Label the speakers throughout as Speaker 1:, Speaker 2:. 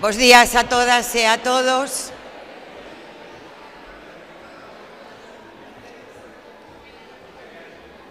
Speaker 1: Bos días a todas e a todos.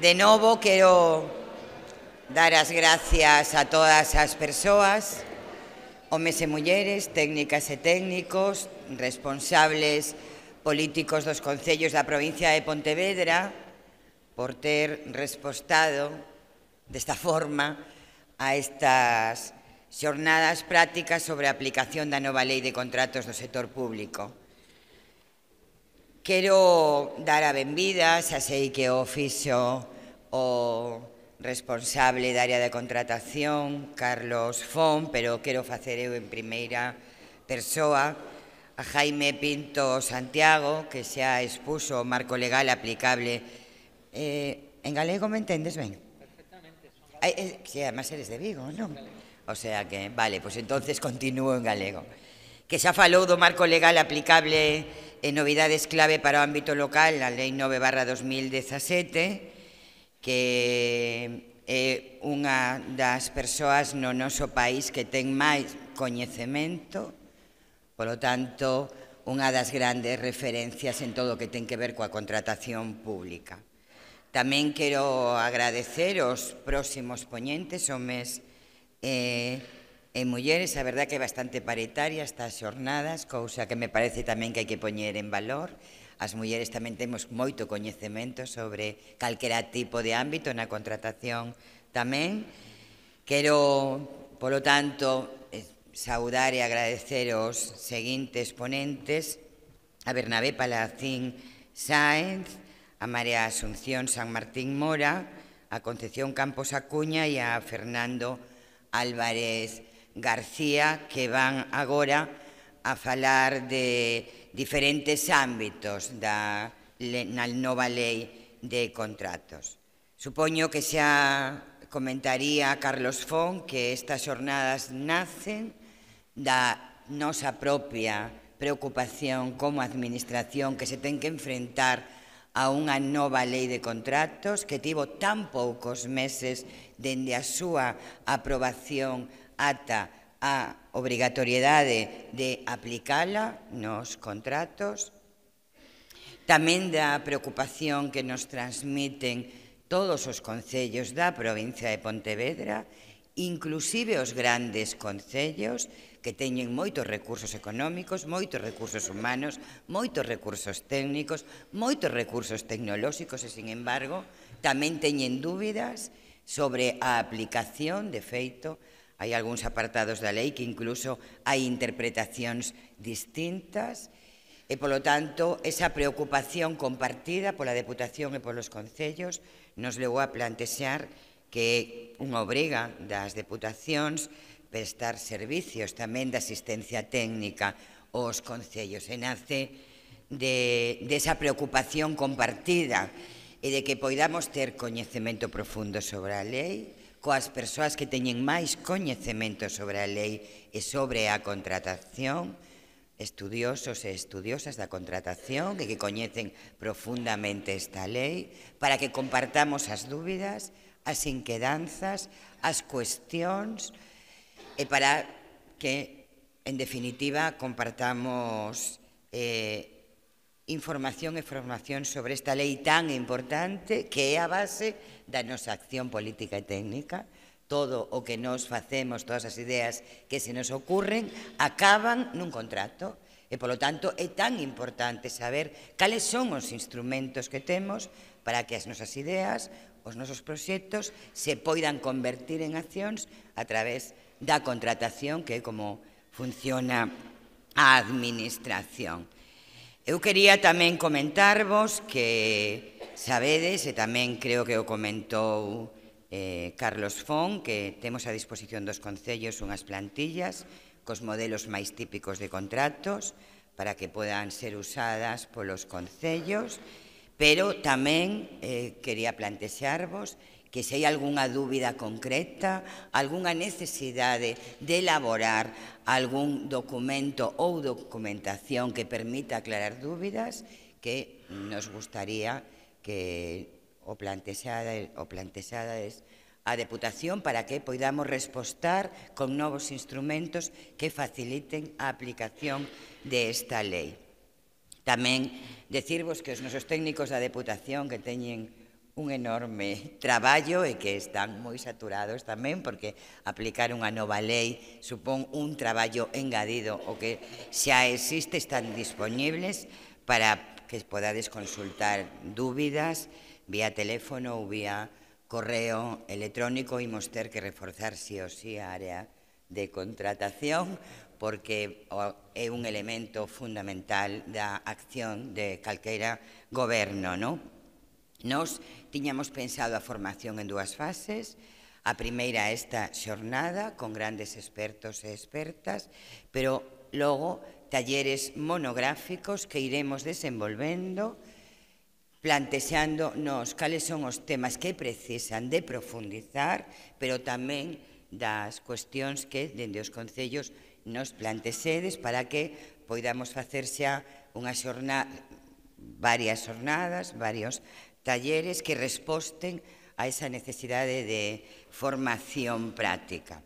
Speaker 1: De novo quero dar as gracias a todas as persoas, homes e mulleres, técnicas e técnicos, responsables políticos dos concellos da provincia de Pontevedra por ter respostado desta forma a estas xornadas prácticas sobre a aplicación da nova lei de contratos do sector público. Quero dar a benvida, xa sei que o oficio o responsable da área de contratación, Carlos Fon, pero quero facer eu en primeira persoa a Jaime Pinto Santiago, que xa expuso o marco legal aplicable. Eh, en galego me entendes ben? Perfectamente. Son... Ai, eh, además eres de Vigo, non? Galego. O sea que, vale, pois entonces continúo en galego. Que xa falou do marco legal aplicable e novidades clave para o ámbito local, a Lei 9 barra 2017, que é unha das persoas no noso país que ten máis coñecemento, polo tanto, unha das grandes referencias en todo o que ten que ver coa contratación pública. Tamén quero agradecer os próximos poñentes, o mes Eh, en mulleres, a verdad que é bastante paritaria estas xornadas, cousa que me parece tamén que hai que poñer en valor. As mulleres tamén temos moito coñecemento sobre calquera tipo de ámbito na contratación tamén. Quero, polo tanto, eh, saudar e agradecer os seguintes ponentes, a Bernabé Palacín Sáenz, a María Asunción San Martín Mora, a Concepción Campos Acuña e a Fernando Sáenz Álvarez García, que van agora a falar de diferentes ámbitos da na nova lei de contratos. Supoño que xa comentaría Carlos Fon que estas xornadas nacen da nosa propia preocupación como administración que se ten que enfrentar a unha nova lei de contratos que tivo tan poucos meses dende a súa aprobación ata a obrigatoriedade de aplicala nos contratos, tamén da preocupación que nos transmiten todos os concellos da provincia de Pontevedra, inclusive os grandes concellos, que teñen moitos recursos económicos, moitos recursos humanos, moitos recursos técnicos, moitos recursos tecnolóxicos e, sin embargo, tamén teñen dúbidas sobre a aplicación, de feito, hai algúns apartados da lei que incluso hai interpretacións distintas e, polo tanto, esa preocupación compartida pola Deputación e polos Concellos nos levou a plantexar que é unha obriga das deputacións prestar servicios tamén de asistencia técnica aos concellos e nace de, desa de preocupación compartida e de que poidamos ter coñecemento profundo sobre a lei coas persoas que teñen máis coñecemento sobre a lei e sobre a contratación, estudiosos e estudiosas da contratación e que coñecen profundamente esta lei para que compartamos as dúbidas, as inquedanzas, as cuestións e eh, para que, en definitiva, compartamos eh, información e formación sobre esta lei tan importante que é a base da nosa acción política e técnica. Todo o que nos facemos, todas as ideas que se nos ocurren, acaban nun contrato. E, polo tanto, é tan importante saber cales son os instrumentos que temos para que as nosas ideas, os nosos proxectos se poidan convertir en accións a través de da contratación, que é como funciona a administración. Eu quería tamén comentarvos que sabedes, e tamén creo que o comentou eh, Carlos Fon, que temos a disposición dos concellos unhas plantillas cos modelos máis típicos de contratos para que podan ser usadas polos concellos e Pero tamén eh, quería plantexarvos que se hai algunha dúbida concreta, algunha necesidade de elaborar algún documento ou documentación que permita aclarar dúbidas, que nos gustaría que o plantexada o es a Deputación para que poidamos respostar con novos instrumentos que faciliten a aplicación desta esta lei. Tamén decirvos que os nosos técnicos da Deputación que teñen un enorme traballo e que están moi saturados tamén porque aplicar unha nova lei supón un traballo engadido o que xa existe están disponibles para que podades consultar dúbidas vía teléfono ou vía correo electrónico e ter que reforzar si o si a área de contratación porque é un elemento fundamental da acción de calquera goberno, non? Nos tiñamos pensado a formación en dúas fases, a primeira esta xornada con grandes expertos e expertas, pero logo talleres monográficos que iremos desenvolvendo plantexándonos cales son os temas que precisan de profundizar, pero tamén das cuestións que dende os concellos nos plantexedes para que poidamos facer xa unha xornada, varias xornadas, varios talleres que resposten a esa necesidade de formación práctica.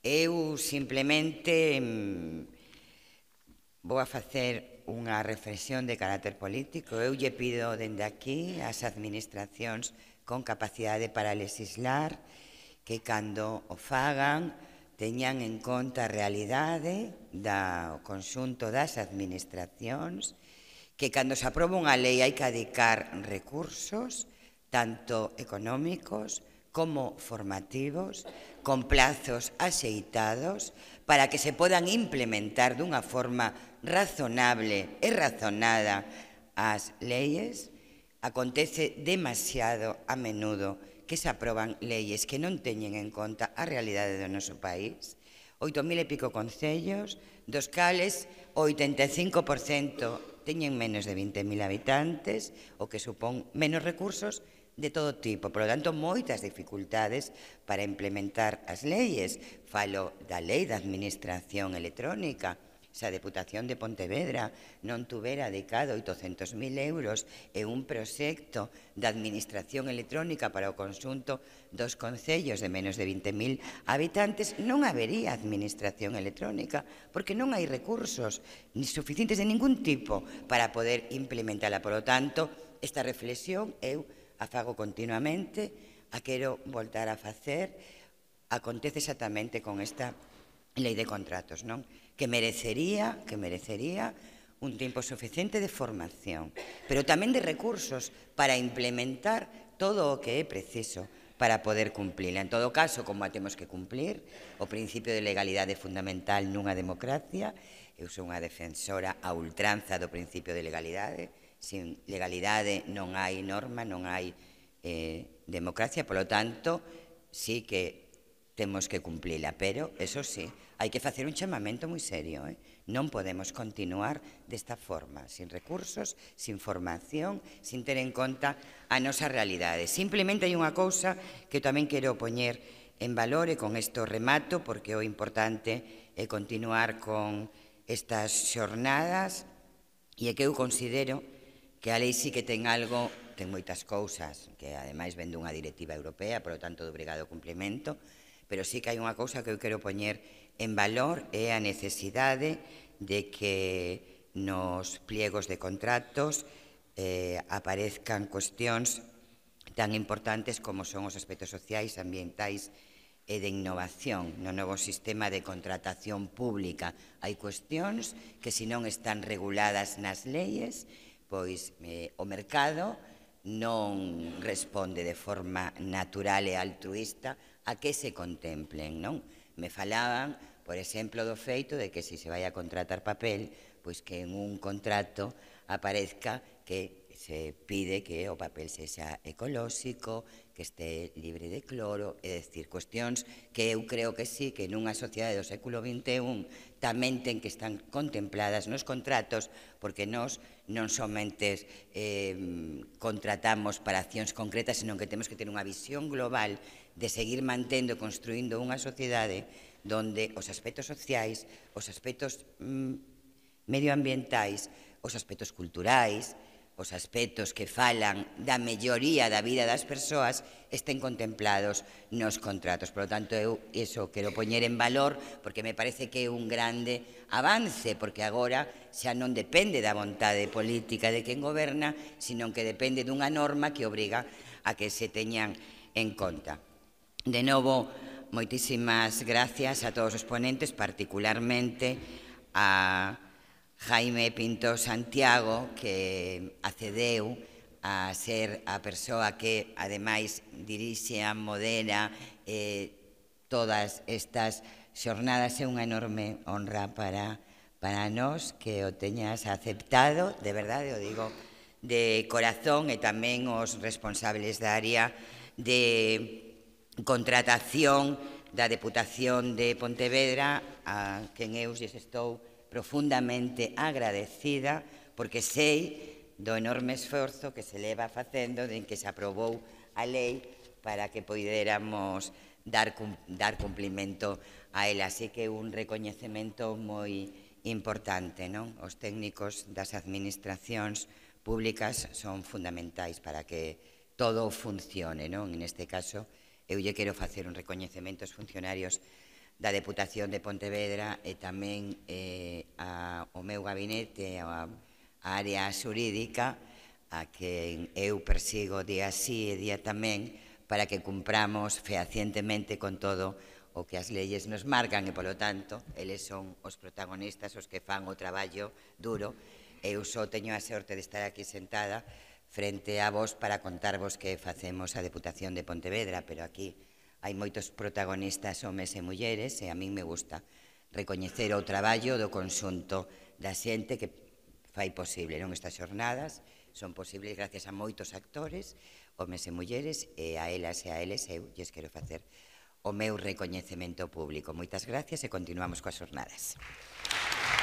Speaker 1: Eu simplemente mm, vou a facer unha reflexión de carácter político. Eu lle pido dende aquí ás administracións con capacidade para legislar que cando o fagan teñan en conta a realidade o conxunto das administracións que cando se aproba unha lei hai que adicar recursos tanto económicos como formativos con plazos axeitados para que se podan implementar dunha forma razonable e razonada as leyes acontece demasiado a menudo que se aproban leyes que non teñen en conta a realidade do noso país, 8.000 e pico concellos, dos cales o 85% teñen menos de 20.000 habitantes, o que supón menos recursos de todo tipo, por lo tanto, moitas dificultades para implementar as leyes. Falo da lei da administración electrónica, se a Deputación de Pontevedra non tuvera dedicado 800.000 euros e un proxecto de administración electrónica para o consunto dos concellos de menos de 20.000 habitantes, non habería administración electrónica, porque non hai recursos ni suficientes de ningún tipo para poder implementala. Por lo tanto, esta reflexión eu a fago continuamente, a quero voltar a facer, acontece exactamente con esta lei de contratos, non? que merecería, que merecería un tiempo suficiente de formación, pero tamén de recursos para implementar todo o que é preciso para poder cumplirla. En todo caso, como a temos que cumplir, o principio de legalidade fundamental nunha democracia, eu sou unha defensora a ultranza do principio de legalidade, sin legalidade non hai norma, non hai eh, democracia, polo tanto, sí que temos que cumplila, pero, eso sí, hai que facer un chamamento moi serio. Eh? Non podemos continuar desta forma, sin recursos, sin formación, sin ter en conta a nosa realidade. Simplemente hai unha cousa que tamén quero poñer en valor e con isto remato, porque o importante é continuar con estas xornadas e é que eu considero que a lei sí que ten algo ten moitas cousas que ademais vendo unha directiva europea, polo tanto, do obrigado cumplimento, pero sí que hai unha cousa que eu quero poñer en valor é a necesidade de que nos pliegos de contratos eh, aparezcan cuestións tan importantes como son os aspectos sociais, ambientais e de innovación no novo sistema de contratación pública. Hai cuestións que, se non están reguladas nas leyes, pois eh, o mercado non responde de forma natural e altruista a que se contemplen, non? Me falaban, por exemplo, do feito de que se se vai a contratar papel, pois que en un contrato aparezca que se pide que o papel sexa ecolóxico, que este libre de cloro, é dicir, cuestións que eu creo que sí, que nunha sociedade do século XXI tamén ten que están contempladas nos contratos, porque nós non somente eh, contratamos para accións concretas, senón que temos que ter unha visión global de seguir mantendo e construindo unha sociedade donde os aspectos sociais, os aspectos mm, medioambientais, os aspectos culturais, os aspectos que falan da melloría da vida das persoas estén contemplados nos contratos. Por lo tanto, eu iso quero poñer en valor porque me parece que é un grande avance, porque agora xa non depende da vontade política de quen goberna, sino que depende dunha norma que obriga a que se teñan en conta. De novo, moitísimas gracias a todos os ponentes, particularmente a Jaime Pinto Santiago, que acedeu a ser a persoa que, ademais, dirixe a modera eh, todas estas xornadas. É unha enorme honra para, para nós que o teñas aceptado, de verdade, o digo, de corazón e tamén os responsables da área de contratación da Deputación de Pontevedra, a quen eu xe estou profundamente agradecida, porque sei do enorme esforzo que se leva facendo de que se aprobou a lei para que poidéramos dar, dar cumplimento a ela. Así que un recoñecemento moi importante, non? Os técnicos das administracións públicas son fundamentais para que todo funcione, non? En este caso, Eu lle quero facer un recoñecemento aos funcionarios da Deputación de Pontevedra e tamén eh, a, ao meu gabinete, a, a área xurídica, a que eu persigo día sí e día tamén, para que cumpramos fehacientemente con todo o que as leyes nos marcan e, polo tanto, eles son os protagonistas os que fan o traballo duro. Eu só teño a sorte de estar aquí sentada frente a vos para contarvos que facemos a Deputación de Pontevedra, pero aquí hai moitos protagonistas homes e mulleres e a min me gusta recoñecer o traballo do consunto da xente que fai posible non estas xornadas, son posibles gracias a moitos actores, homes e mulleres, e a elas e a eles eu lles quero facer o meu recoñecemento público. Moitas gracias e continuamos coas xornadas. Aplausos